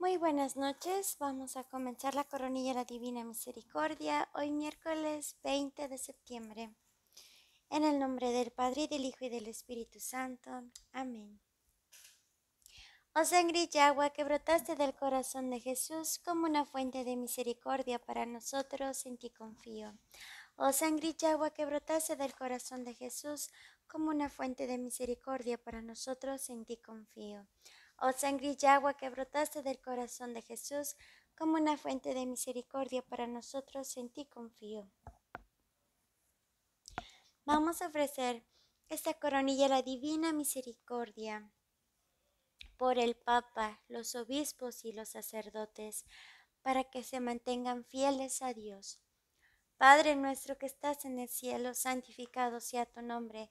Muy buenas noches, vamos a comenzar la coronilla de la Divina Misericordia hoy miércoles 20 de septiembre. En el nombre del Padre, y del Hijo y del Espíritu Santo. Amén. Oh sangre y agua que brotaste del corazón de Jesús como una fuente de misericordia para nosotros, en ti confío. Oh sangre y agua que brotaste del corazón de Jesús como una fuente de misericordia para nosotros, en ti confío. Oh y agua que brotaste del corazón de Jesús, como una fuente de misericordia para nosotros, en ti confío. Vamos a ofrecer esta coronilla a la divina misericordia por el Papa, los obispos y los sacerdotes, para que se mantengan fieles a Dios. Padre nuestro que estás en el cielo, santificado sea tu nombre.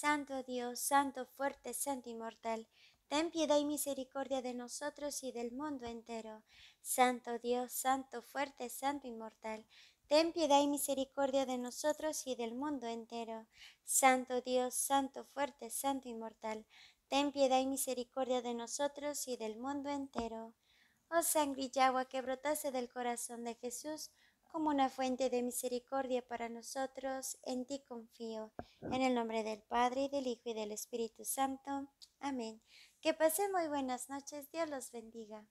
Santo Dios, Santo fuerte, Santo inmortal, ten piedad y misericordia de nosotros y del mundo entero. Santo Dios, Santo fuerte, Santo inmortal, ten piedad y misericordia de nosotros y del mundo entero. Santo Dios, Santo fuerte, Santo inmortal, ten piedad y misericordia de nosotros y del mundo entero. Oh sangre y agua que brotase del corazón de Jesús, como una fuente de misericordia para nosotros, en ti confío. En el nombre del Padre, del Hijo y del Espíritu Santo. Amén. Que pasen muy buenas noches. Dios los bendiga.